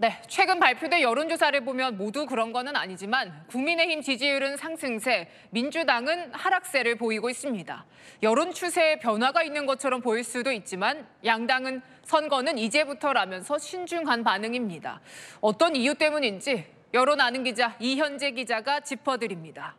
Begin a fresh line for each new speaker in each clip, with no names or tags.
네, 최근 발표된 여론조사를 보면 모두 그런 거는 아니지만 국민의힘 지지율은 상승세, 민주당은 하락세를 보이고 있습니다. 여론 추세에 변화가 있는 것처럼 보일 수도 있지만 양당은 선거는 이제부터라면서 신중한 반응입니다. 어떤 이유 때문인지 여론 아는 기자 이현재 기자가 짚어드립니다.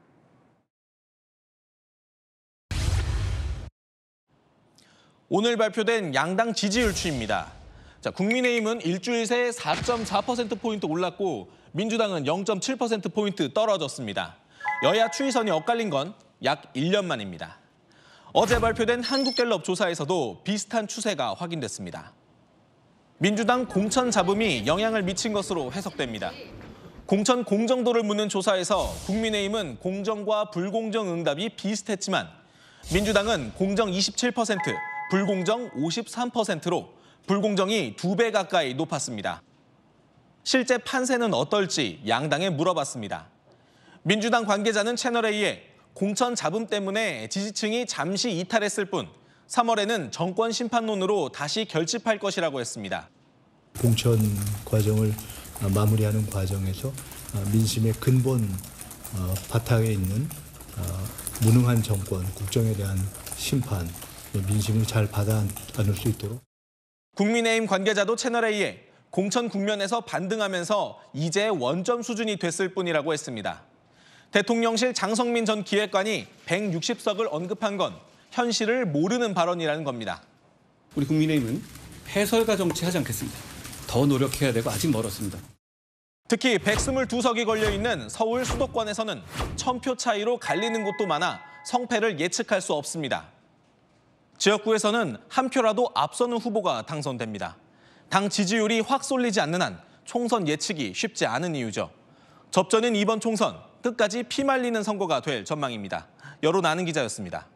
오늘 발표된 양당 지지율 추입니다. 자, 국민의힘은 일주일 새 4.4%포인트 올랐고 민주당은 0.7%포인트 떨어졌습니다. 여야 추이선이 엇갈린 건 약 1년 만입니다. 어제 발표된 한국갤럽 조사에서도 비슷한 추세가 확인됐습니다. 민주당 공천 잡음이 영향을 미친 것으로 해석됩니다. 공천 공정도를 묻는 조사에서 국민의힘은 공정과 불공정 응답이 비슷했지만 민주당은 공정 27%, 불공정 53%로 불공정이 두 배 가까이 높았습니다. 실제 판세는 어떨지 양당에 물어봤습니다. 민주당 관계자는 채널A에 공천 잡음 때문에 지지층이 잠시 이탈했을 뿐 3월에는 정권 심판론으로 다시 결집할 것이라고 했습니다.
공천 과정을 마무리하는 과정에서 민심의 근본 어, 바탕에 있는 어, 무능한 정권, 국정에 대한 심판, 민심을 잘 받아 안을 수 있도록.
국민의힘 관계자도 채널A에 공천 국면에서 반등하면서 이제 원점 수준이 됐을 뿐이라고 했습니다. 대통령실 장성민 전 기획관이 160석을 언급한 건 현실을 모르는 발언이라는 겁니다. 우리 국민의힘은 해설가 정치하지 않겠습니다. 더 노력해야 되고 아직 멀었습니다. 특히 122석이 걸려있는 서울 수도권에서는 천 표 차이로 갈리는 곳도 많아 성패를 예측할 수 없습니다. 지역구에서는 한 표라도 앞서는 후보가 당선됩니다. 당 지지율이 확 쏠리지 않는 한 총선 예측이 쉽지 않은 이유죠. 접전인 이번 총선, 끝까지 피말리는 선거가 될 전망입니다. 여론 아는 기자였습니다.